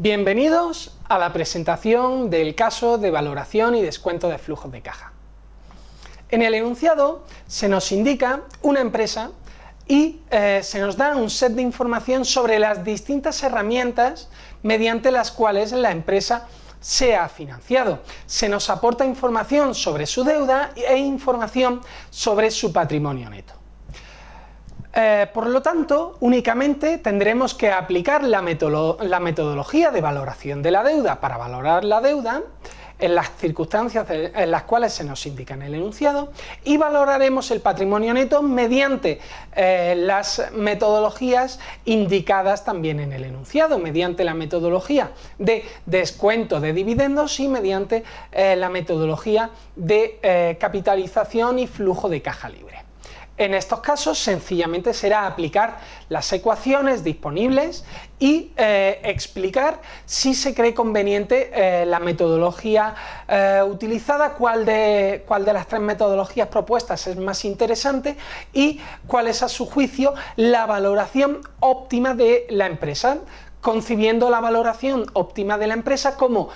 Bienvenidos a la presentación del caso de valoración y descuento de flujos de caja. En el enunciado se nos indica una empresa y eh, se nos da un set de información sobre las distintas herramientas mediante las cuales la empresa se ha financiado. Se nos aporta información sobre su deuda e información sobre su patrimonio neto. Eh, por lo tanto, únicamente tendremos que aplicar la, metodología de valoración de la deuda para valorar la deuda en las circunstancias en las cuales se nos indica en el enunciado y valoraremos el patrimonio neto mediante eh, las metodologías indicadas también en el enunciado, mediante la metodología de descuento de dividendos y mediante eh, la metodología de capitalización y flujo de caja libre. En estos casos sencillamente será aplicar las ecuaciones disponibles y eh, explicar si se cree conveniente eh, la metodología eh, utilizada, cuál de, cuál de las tres metodologías propuestas es más interesante y cuál es a su juicio la valoración óptima de la empresa concibiendo la valoración óptima de la empresa como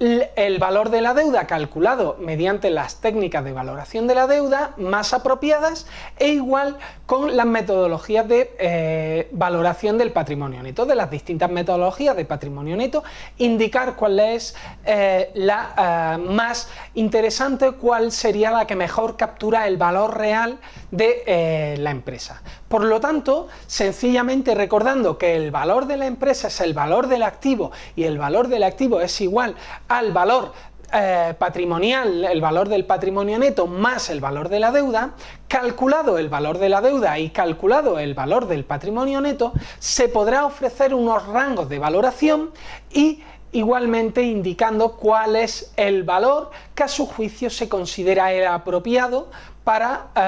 el valor de la deuda calculado mediante las técnicas de valoración de la deuda más apropiadas e igual con las metodologías de eh, valoración del patrimonio neto, de las distintas metodologías de patrimonio neto, indicar cuál es eh, la eh, más interesante, cuál sería la que mejor captura el valor real de la empresa. Por lo tanto, sencillamente recordando que el valor de la empresa es el valor del activo y el valor del activo es igual al valor eh, patrimonial, el valor del patrimonio neto más el valor de la deuda, calculado el valor de la deuda y calculado el valor del patrimonio neto, se podrá ofrecer unos rangos de valoración y igualmente indicando cuál es el valor que a su juicio se considera el apropiado para eh,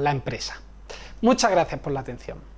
la empresa. Muchas gracias por la atención.